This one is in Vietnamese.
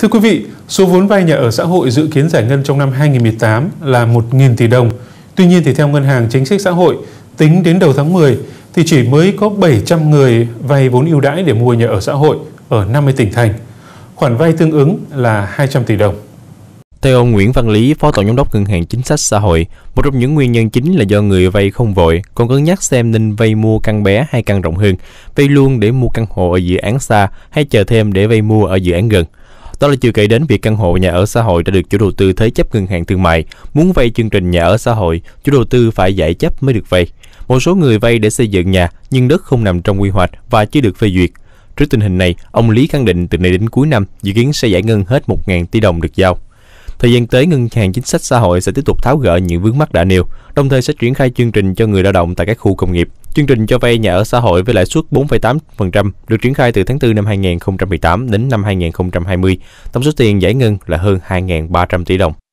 Thưa quý vị, số vốn vay nhà ở xã hội dự kiến giải ngân trong năm 2018 là 1.000 tỷ đồng. Tuy nhiên thì theo Ngân hàng Chính sách Xã hội, tính đến đầu tháng 10 thì chỉ mới có 700 người vay vốn ưu đãi để mua nhà ở xã hội ở 50 tỉnh thành. Khoản vay tương ứng là 200 tỷ đồng. Theo ông Nguyễn Văn Lý, Phó Tổng Giám đốc Ngân hàng Chính sách Xã hội, một trong những nguyên nhân chính là do người vay không vội, còn cân nhắc xem nên vay mua căn bé hay căn rộng hơn, vay luôn để mua căn hộ ở dự án xa hay chờ thêm để vay mua ở dự án gần. Đó là chưa kể đến việc căn hộ nhà ở xã hội đã được chủ đầu tư thế chấp ngân hàng thương mại. Muốn vay chương trình nhà ở xã hội, chủ đầu tư phải giải chấp mới được vay. Một số người vay để xây dựng nhà nhưng đất không nằm trong quy hoạch và chưa được phê duyệt. Trước tình hình này, ông Lý khẳng định từ nay đến cuối năm dự kiến sẽ giải ngân hết 1.000 tỷ đồng được giao. Thời gian tới, ngân hàng chính sách xã hội sẽ tiếp tục tháo gỡ những vướng mắc đã nêu, đồng thời sẽ triển khai chương trình cho người lao động tại các khu công nghiệp. Chương trình cho vay nhà ở xã hội với lãi suất 4,8% được triển khai từ tháng 4 năm 2018 đến năm 2020. Tổng số tiền giải ngân là hơn 2.300 tỷ đồng.